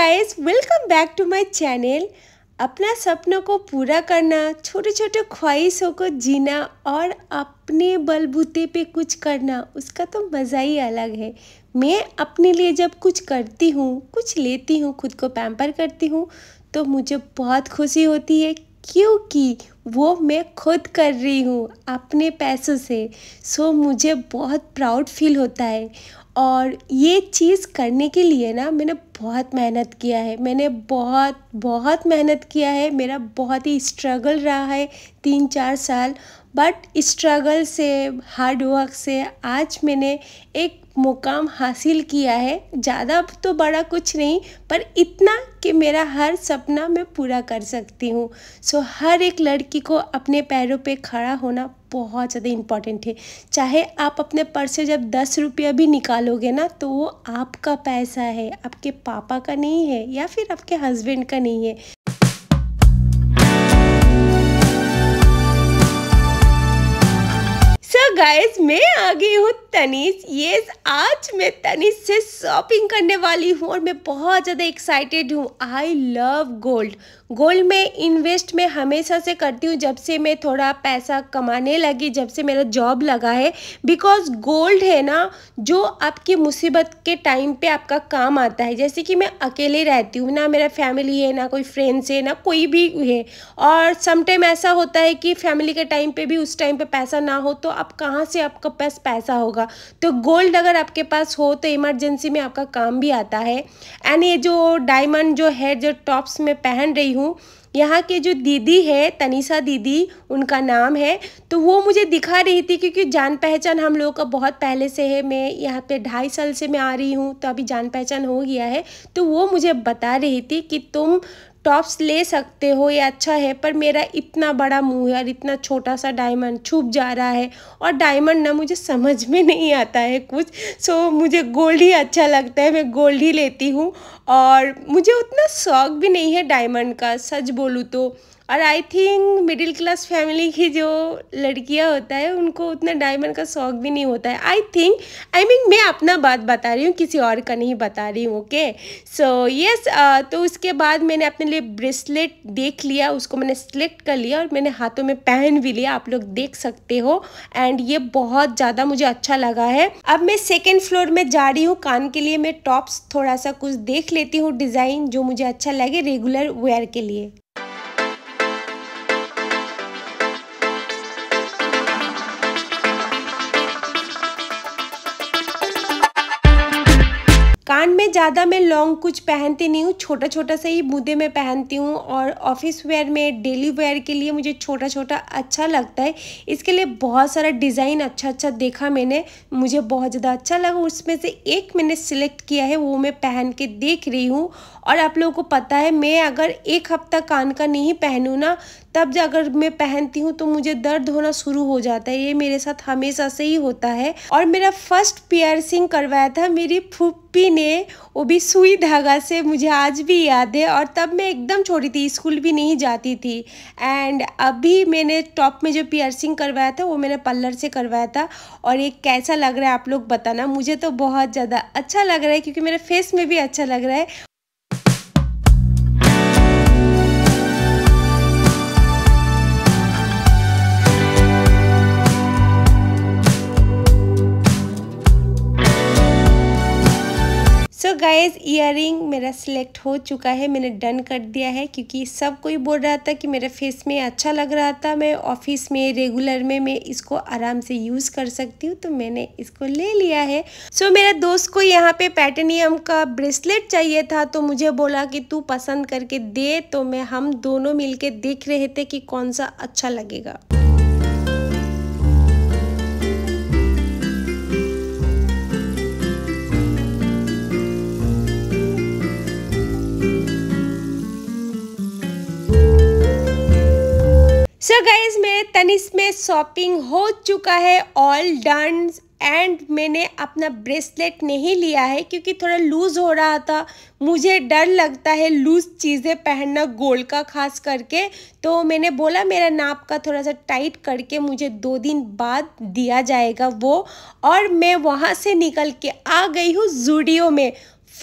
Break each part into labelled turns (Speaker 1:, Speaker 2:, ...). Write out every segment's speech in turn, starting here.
Speaker 1: Guys welcome back to my channel अपना सपनों को पूरा करना छोटे छोटे ख्वाहिशों को जीना और अपने बलबूते पे कुछ करना उसका तो मज़ा ही अलग है मैं अपने लिए जब कुछ करती हूँ कुछ लेती हूँ खुद को पैम्पर करती हूँ तो मुझे बहुत खुशी होती है क्योंकि वो मैं खुद कर रही हूँ अपने पैसों से सो मुझे बहुत प्राउड फील होता है और ये चीज़ करने के लिए ना मैंने बहुत मेहनत किया है मैंने बहुत बहुत मेहनत किया है मेरा बहुत ही स्ट्रगल रहा है तीन चार साल बट स्ट्रगल से हार्ड वर्क से आज मैंने एक मुकाम हासिल किया है ज़्यादा तो बड़ा कुछ नहीं पर इतना कि मेरा हर सपना मैं पूरा कर सकती हूँ सो हर एक लड़की को अपने पैरों पे खड़ा होना बहुत ज़्यादा इम्पॉर्टेंट है चाहे आप अपने पर्स से जब दस रुपया भी निकालोगे ना तो वो आपका पैसा है आपके पापा का नहीं है या फिर आपके हस्बैंड का नहीं है गाइस मैं आ गई हूँ तनिस ये आज मैं तनिस से शॉपिंग करने वाली हूँ और मैं बहुत ज़्यादा एक्साइटेड हूँ आई लव गोल्ड गोल्ड में इन्वेस्ट में हमेशा से करती हूँ जब से मैं थोड़ा पैसा कमाने लगी जब से मेरा जॉब लगा है बिकॉज गोल्ड है ना जो आपकी मुसीबत के टाइम पे आपका काम आता है जैसे कि मैं अकेले रहती हूँ ना मेरा फैमिली है ना कोई फ्रेंड्स है ना कोई भी है और समटाइम ऐसा होता है कि फैमिली के टाइम पर भी उस टाइम पर पैसा ना हो तो आप कहाँ से आपका पास पैसा होगा तो गोल्ड अगर आपके पास हो तो इमरजेंसी में आपका काम भी आता है एंड ये जो डायमंड जो है जो टॉप्स में पहन रही हूँ यहाँ के जो दीदी है तनिषा दीदी उनका नाम है तो वो मुझे दिखा रही थी क्योंकि जान पहचान हम लोगों का बहुत पहले से है मैं यहाँ पे ढाई साल से मैं आ रही हूँ तो अभी जान पहचान हो गया है तो वो मुझे बता रही थी कि तुम टॉप्स ले सकते हो ये अच्छा है पर मेरा इतना बड़ा मुंह है और इतना छोटा सा डायमंड छुप जा रहा है और डायमंड ना मुझे समझ में नहीं आता है कुछ सो मुझे गोल्ड ही अच्छा लगता है मैं गोल्ड ही लेती हूँ और मुझे उतना शौक भी नहीं है डायमंड का सच बोलूँ तो और I think middle class family की जो लड़कियां होता है उनको उतना डायमंड का शौक भी नहीं होता है आई थिंक आई मीन मैं अपना बात बता रही हूँ किसी और का नहीं बता रही हूँ ओके सो यस तो उसके बाद मैंने अपने लिए ब्रेसलेट देख लिया उसको मैंने सेलेक्ट कर लिया और मैंने हाथों में पहन भी लिया आप लोग देख सकते हो एंड ये बहुत ज़्यादा मुझे अच्छा लगा है अब मैं सेकेंड फ्लोर में जा रही हूँ कान के लिए मैं टॉप्स थोड़ा सा कुछ देख ले लेती हूँ डिज़ाइन जो मुझे अच्छा लगे रेगुलर वेयर के लिए कान ज़्यादा मैं लॉन्ग कुछ पहनती नहीं हूँ छोटा छोटा सा ही बूंदे में पहनती हूँ और ऑफिस वेयर में डेली वेयर के लिए मुझे छोटा छोटा अच्छा लगता है इसके लिए बहुत सारा डिज़ाइन अच्छा अच्छा देखा मैंने मुझे बहुत ज़्यादा अच्छा लगा उसमें से एक मैंने सिलेक्ट किया है वो मैं पहन के देख रही हूँ और आप लोगों को पता है मैं अगर एक हफ्ता कान का नहीं पहनूँ ना तब अगर मैं पहनती हूँ तो मुझे दर्द होना शुरू हो जाता है ये मेरे साथ हमेशा से ही होता है और मेरा फर्स्ट पियर्सिंग करवाया था मेरी फूपी ने वो भी सुई धागा से मुझे आज भी याद है और तब मैं एकदम छोटी थी स्कूल भी नहीं जाती थी एंड अभी मैंने टॉप में जो पियर्सिंग करवाया था वो मैंने पल्लर से करवाया था और ये कैसा लग रहा है आप लोग बताना मुझे तो बहुत ज़्यादा अच्छा लग रहा है क्योंकि मेरे फेस में भी अच्छा लग रहा है गाइज इयर मेरा सिलेक्ट हो चुका है मैंने डन कर दिया है क्योंकि सब कोई बोल रहा था कि मेरे फेस में अच्छा लग रहा था मैं ऑफिस में रेगुलर में मैं इसको आराम से यूज़ कर सकती हूँ तो मैंने इसको ले लिया है सो so, मेरा दोस्त को यहाँ पे पैटर्नियम का ब्रेसलेट चाहिए था तो मुझे बोला कि तू पसंद करके दे तो मैं हम दोनों मिल देख रहे थे कि कौन सा अच्छा लगेगा सो so गाइज मेरे तनिस में शॉपिंग हो चुका है ऑल डन एंड मैंने अपना ब्रेसलेट नहीं लिया है क्योंकि थोड़ा लूज़ हो रहा था मुझे डर लगता है लूज़ चीज़ें पहनना गोल्ड का खास करके तो मैंने बोला मेरा नाप का थोड़ा सा टाइट करके मुझे दो दिन बाद दिया जाएगा वो और मैं वहाँ से निकल के आ गई हूँ जूडियो में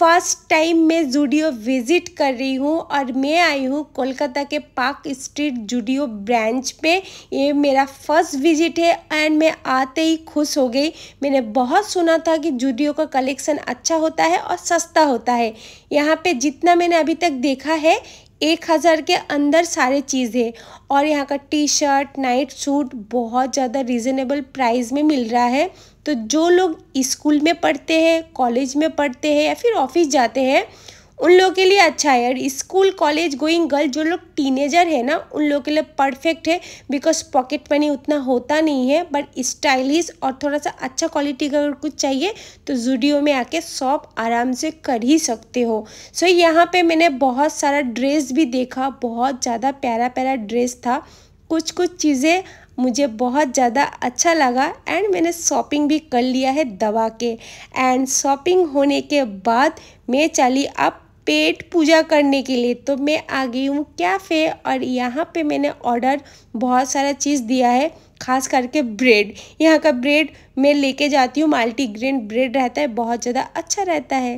Speaker 1: फर्स्ट टाइम मैं जूडियो विज़िट कर रही हूँ और मैं आई हूँ कोलकाता के पार्क स्ट्रीट जूडियो ब्रांच पे ये मेरा फर्स्ट विजिट है एंड मैं आते ही खुश हो गई मैंने बहुत सुना था कि जूडियो का कलेक्शन अच्छा होता है और सस्ता होता है यहाँ पे जितना मैंने अभी तक देखा है एक हज़ार के अंदर सारे चीज़ें और यहाँ का टी शर्ट नाइट सूट बहुत ज़्यादा रिजनेबल प्राइस में मिल रहा है तो जो लोग स्कूल में पढ़ते हैं कॉलेज में पढ़ते हैं या फिर ऑफिस जाते हैं उन लोगों के लिए अच्छा है स्कूल कॉलेज गोइंग गर्ल जो लोग टीनेजर है ना उन लोगों के लिए परफेक्ट है बिकॉज पॉकेट मनी उतना होता नहीं है बट स्टाइलिश और थोड़ा सा अच्छा क्वालिटी का अगर कुछ चाहिए तो जूडियो में आके शॉप आराम से कर ही सकते हो सो so, यहाँ पे मैंने बहुत सारा ड्रेस भी देखा बहुत ज़्यादा प्यारा प्यारा ड्रेस था कुछ कुछ चीज़ें मुझे बहुत ज़्यादा अच्छा लगा एंड मैंने शॉपिंग भी कर लिया है दवा के एंड शॉपिंग होने के बाद मैं चली अब पेट पूजा करने के लिए तो मैं आ गई हूँ कैफ़े और यहाँ पे मैंने ऑर्डर बहुत सारा चीज़ दिया है खास करके ब्रेड यहाँ का ब्रेड मैं लेके जाती हूँ मल्टीग्रेन ब्रेड रहता है बहुत ज़्यादा अच्छा रहता है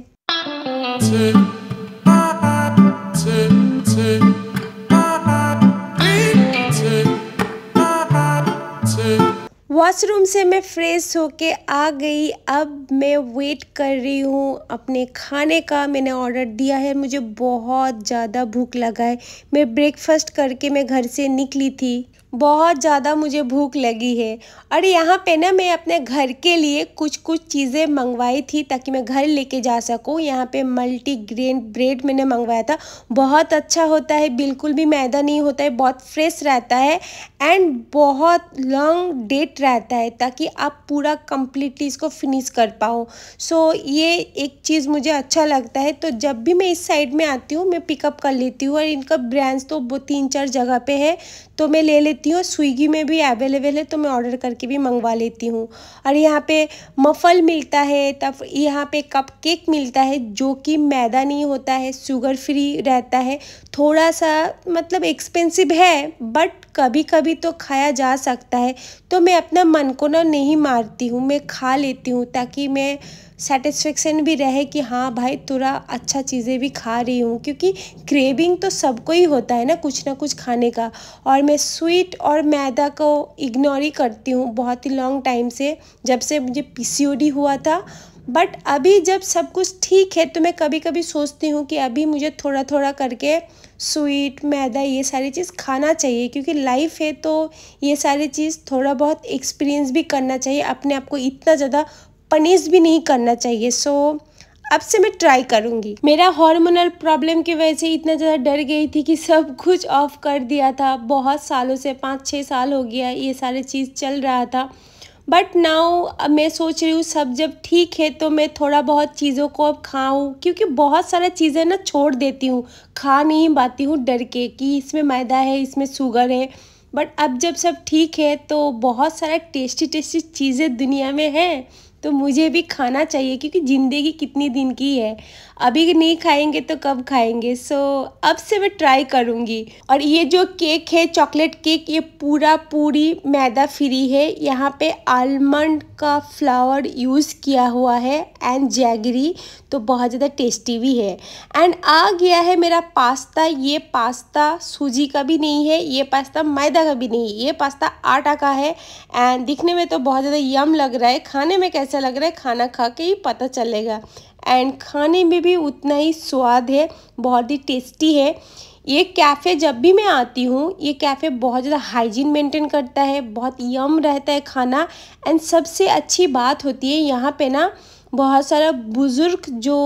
Speaker 1: वॉशरूम से मैं फ्रेश होके आ गई अब मैं वेट कर रही हूँ अपने खाने का मैंने ऑर्डर दिया है मुझे बहुत ज़्यादा भूख लगा है मैं ब्रेकफास्ट करके मैं घर से निकली थी बहुत ज़्यादा मुझे भूख लगी है और यहाँ पे ना मैं अपने घर के लिए कुछ कुछ चीज़ें मंगवाई थी ताकि मैं घर लेके जा सकूँ यहाँ पे मल्टी ग्रेन ब्रेड मैंने मंगवाया था बहुत अच्छा होता है बिल्कुल भी मैदा नहीं होता है बहुत फ्रेश रहता है एंड बहुत लॉन्ग डेट रहता है ताकि आप पूरा कम्प्लीटली इसको फिनिश कर पाओ सो so, ये एक चीज़ मुझे अच्छा लगता है तो जब भी मैं इस साइड में आती हूँ मैं पिकअप कर लेती हूँ और इनका ब्रांच तो वो तीन चार जगह पर है तो मैं ले लेती हूँ स्विगी में भी अवेलेबल है तो मैं ऑर्डर करके भी मंगवा लेती हूँ और यहाँ पे मफल मिलता है तब यहाँ पे कप केक मिलता है जो कि मैदा नहीं होता है शुगर फ्री रहता है थोड़ा सा मतलब एक्सपेंसिव है बट कभी कभी तो खाया जा सकता है तो मैं अपना मन को ना नहीं मारती हूँ मैं खा लेती हूँ ताकि मैं सेटिस्फेक्शन भी रहे कि हाँ भाई तुरा अच्छा चीज़ें भी खा रही हूँ क्योंकि क्रेविंग तो सबको ही होता है ना कुछ ना कुछ खाने का और मैं स्वीट और मैदा को इग्नोर ही करती हूँ बहुत ही लॉन्ग टाइम से जब से मुझे पीसीओडी हुआ था बट अभी जब सब कुछ ठीक है तो मैं कभी कभी सोचती हूँ कि अभी मुझे थोड़ा थोड़ा करके स्वीट मैदा ये सारी चीज़ खाना चाहिए क्योंकि लाइफ है तो ये सारी चीज़ थोड़ा बहुत एक्सपीरियंस भी करना चाहिए अपने आप को इतना ज़्यादा पनिश भी नहीं करना चाहिए सो अब से मैं ट्राई करूँगी मेरा हार्मोनल प्रॉब्लम की वजह से इतना ज़्यादा डर गई थी कि सब कुछ ऑफ कर दिया था बहुत सालों से पाँच छः साल हो गया ये सारे चीज़ चल रहा था बट नाउ मैं सोच रही हूँ सब जब ठीक है तो मैं थोड़ा बहुत चीज़ों को अब खाऊँ क्योंकि बहुत सारा चीज़ें ना छोड़ देती हूँ खा नहीं पाती हूँ डर के कि इसमें मैदा है इसमें शुगर है बट अब जब सब ठीक है तो बहुत सारा टेस्टी टेस्टी चीज़ें दुनिया में हैं तो मुझे भी खाना चाहिए क्योंकि ज़िंदगी कितनी दिन की है अभी नहीं खाएंगे तो कब खाएंगे सो so, अब से मैं ट्राई करूँगी और ये जो केक है चॉकलेट केक ये पूरा पूरी मैदा फ्री है यहाँ पे आलमंड का फ्लावर यूज़ किया हुआ है एंड जैगरी तो बहुत ज़्यादा टेस्टी भी है एंड आ गया है मेरा पास्ता ये पास्ता सूजी का भी नहीं है ये पास्ता मैदा का भी नहीं है ये पास्ता आटा का है एंड दिखने में तो बहुत ज़्यादा यम लग रहा है खाने में कैसे कैसा अच्छा लग रहा है खाना खा के ही पता चलेगा एंड खाने में भी उतना ही स्वाद है बहुत ही टेस्टी है ये कैफ़े जब भी मैं आती हूँ ये कैफ़े बहुत ज़्यादा हाइजीन मेंटेन करता है बहुत यम रहता है खाना एंड सबसे अच्छी बात होती है यहाँ पे ना बहुत सारा बुज़ुर्ग जो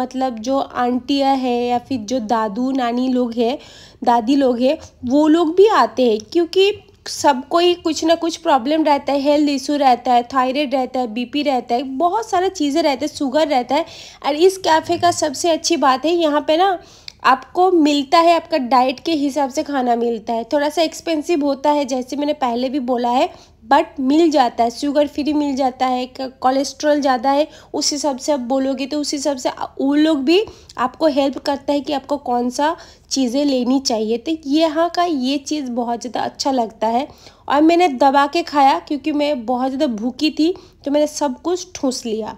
Speaker 1: मतलब जो आंटियाँ हैं या फिर जो दादू नानी लोग हैं दादी लोग हैं वो लोग भी आते हैं क्योंकि सबको ही कुछ ना कुछ प्रॉब्लम रहता है हेल्थ इशू रहता है थायराइड रहता है बीपी रहता है बहुत सारा चीज़ें रहता है शुगर रहता है और इस कैफ़े का सबसे अच्छी बात है यहाँ पे ना आपको मिलता है आपका डाइट के हिसाब से खाना मिलता है थोड़ा सा एक्सपेंसिव होता है जैसे मैंने पहले भी बोला है बट मिल जाता है शुगर फ्री मिल जाता है कोलेस्ट्रॉल ज़्यादा है उस हिसाब से आप बोलोगे तो उस हिसाब से वो लोग भी आपको हेल्प करता है कि आपको कौन सा चीज़ें लेनी चाहिए तो यहाँ का ये चीज़ बहुत ज़्यादा अच्छा लगता है और मैंने दबा के खाया क्योंकि मैं बहुत ज़्यादा भूखी थी तो मैंने सब कुछ ठूस लिया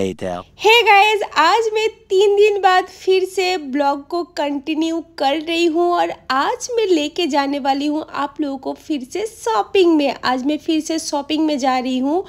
Speaker 1: later. Hey guys, आज मैं तीन दिन बाद फिर से ब्लॉग को कंटिन्यू कर रही हूँ और आज मैं लेके जाने वाली हूँ आप लोगों को फिर से शॉपिंग में आज मैं फिर से शॉपिंग में जा रही हूँ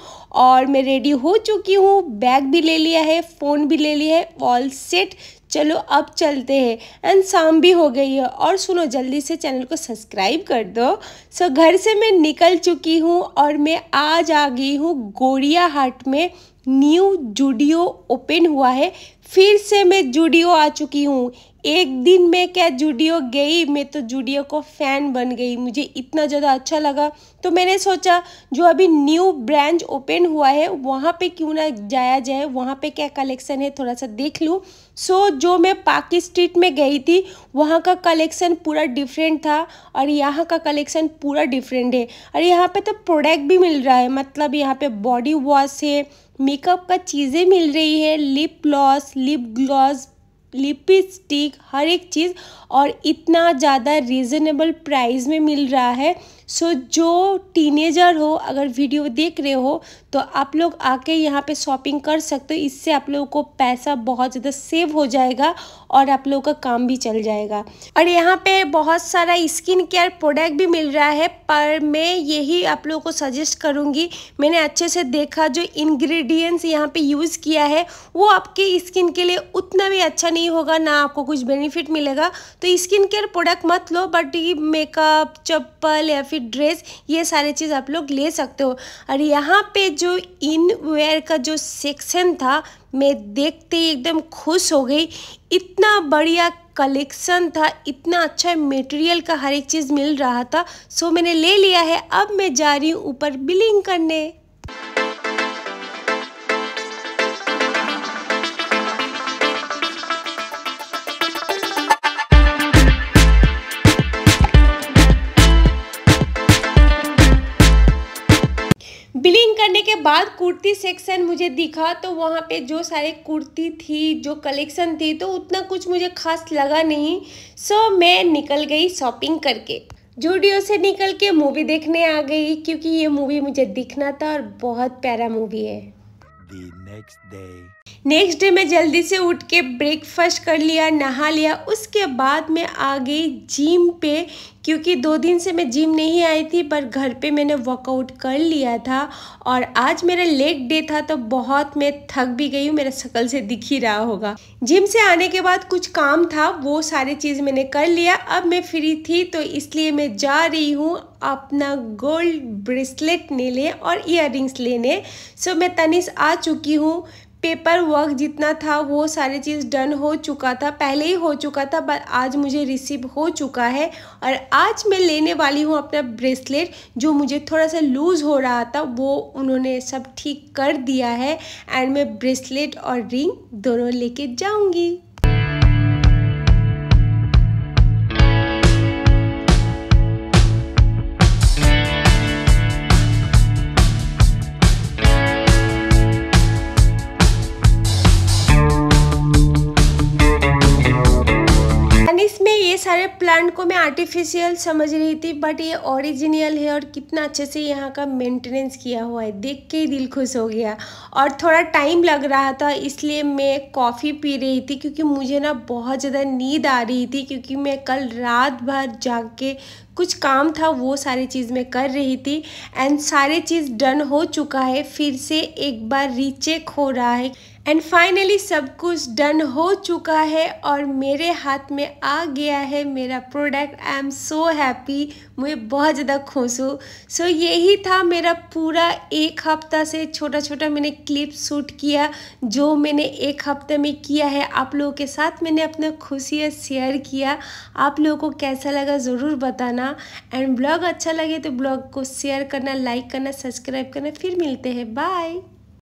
Speaker 1: और मैं रेडी हो चुकी हूँ बैग भी ले लिया है फ़ोन भी ले लिया है ऑल सेट चलो अब चलते हैं एंड शाम भी हो गई है और सुनो जल्दी से चैनल को सब्सक्राइब कर दो सो so, घर से मैं निकल चुकी हूँ और मैं आज आ गई हूँ गोड़िया हाट में न्यू जूडियो ओपन हुआ है फिर से मैं जूडियो आ चुकी हूँ एक दिन में क्या जूडियो गई मैं तो जूडियो को फ़ैन बन गई मुझे इतना ज़्यादा अच्छा लगा तो मैंने सोचा जो अभी न्यू ब्रांच ओपन हुआ है वहाँ पे क्यों ना जाया जाए वहाँ पे क्या कलेक्शन है थोड़ा सा देख लूँ सो so, जो मैं पाकी स्ट्रीट में गई थी वहाँ का कलेक्शन पूरा डिफरेंट था और यहाँ का कलेक्शन पूरा डिफरेंट है और यहाँ पर तो प्रोडक्ट भी मिल रहा है मतलब यहाँ पर बॉडी वॉश है मेकअप का चीज़ें मिल रही है lip gloss lip gloss lipstick हर एक चीज़ और इतना ज़्यादा रीज़नेबल प्राइस में मिल रहा है सो जो टीनेजर हो अगर वीडियो देख रहे हो तो आप लोग आके यहाँ पे शॉपिंग कर सकते हो इससे आप लोगों को पैसा बहुत ज़्यादा सेव हो जाएगा और आप लोगों का काम भी चल जाएगा और यहाँ पे बहुत सारा स्किन केयर प्रोडक्ट भी मिल रहा है पर मैं यही आप लोगों को सजेस्ट करूँगी मैंने अच्छे से देखा जो इन्ग्रीडियंट्स यहाँ पर यूज़ किया है वो आपके स्किन के लिए उतना भी अच्छा नहीं होगा ना आपको कुछ बेनिफिट मिलेगा तो स्किन केयर प्रोडक्ट मत लो बट मेकअप चप्पल या फिर की ड्रेस ये सारे चीज़ आप लोग ले सकते हो और यहाँ पे जो इन वेयर का जो सेक्शन था मैं देखते ही एकदम खुश हो गई इतना बढ़िया कलेक्शन था इतना अच्छा मटेरियल का हर एक चीज़ मिल रहा था सो मैंने ले लिया है अब मैं जा रही हूँ ऊपर बिलिंग करने बिलिंग करने के बाद कुर्ती सेक्शन मुझे दिखा तो वहाँ पे जो सारे कुर्ती थी जो कलेक्शन थी तो उतना कुछ मुझे खास लगा नहीं सो मैं निकल गई शॉपिंग करके जूडियो से निकल के मूवी देखने आ गई क्योंकि ये मूवी मुझे दिखना था और बहुत प्यारा मूवी है The next day. Next day मैं जल्दी से उठ के ब्रेकफास्ट कर लिया नहा लिया उसके बाद मैं आ गई जिम पे क्योंकि दो दिन से मैं जिम नहीं आई थी पर घर पे मैंने वर्कआउट कर लिया था और आज मेरा लेग डे था तो बहुत मैं थक भी गई हूँ मेरा शकल से दिख ही रहा होगा जिम से आने के बाद कुछ काम था वो सारी चीज़ मैंने कर लिया अब मैं फ्री थी तो इसलिए मैं जा रही हूँ अपना गोल्ड ब्रेसलेट ले और इयर लेने सो मैं तनिस आ चुकी हूँ पेपर वर्क जितना था वो सारे चीज़ डन हो चुका था पहले ही हो चुका था पर आज मुझे रिसीव हो चुका है और आज मैं लेने वाली हूँ अपना ब्रेसलेट जो मुझे थोड़ा सा लूज़ हो रहा था वो उन्होंने सब ठीक कर दिया है एंड मैं ब्रेसलेट और रिंग दोनों लेके जाऊँगी ये सारे प्लांट को मैं आर्टिफिशियल समझ रही थी बट ये ओरिजिनल है और कितना अच्छे से यहाँ का मेंटेनेंस किया हुआ है देख के ही दिल खुश हो गया और थोड़ा टाइम लग रहा था इसलिए मैं कॉफ़ी पी रही थी क्योंकि मुझे ना बहुत ज़्यादा नींद आ रही थी क्योंकि मैं कल रात भर जाग के कुछ काम था वो सारी चीज़ मैं कर रही थी एंड सारे चीज़ डन हो चुका है फिर से एक बार रीचेक हो रहा है एंड फाइनली सब कुछ डन हो चुका है और मेरे हाथ में आ गया है मेरा product I am so happy मुझे बहुत ज़्यादा खुश हूँ सो यही था मेरा पूरा एक हफ्ता से छोटा छोटा मैंने क्लिप शूट किया जो मैंने एक हफ्ते में किया है आप लोगों के साथ मैंने अपना खुशियाँ शेयर किया आप लोगों को कैसा लगा ज़रूर बताना एंड ब्लॉग अच्छा लगे तो ब्लॉग को शेयर करना लाइक करना सब्सक्राइब करना फिर मिलते हैं बाय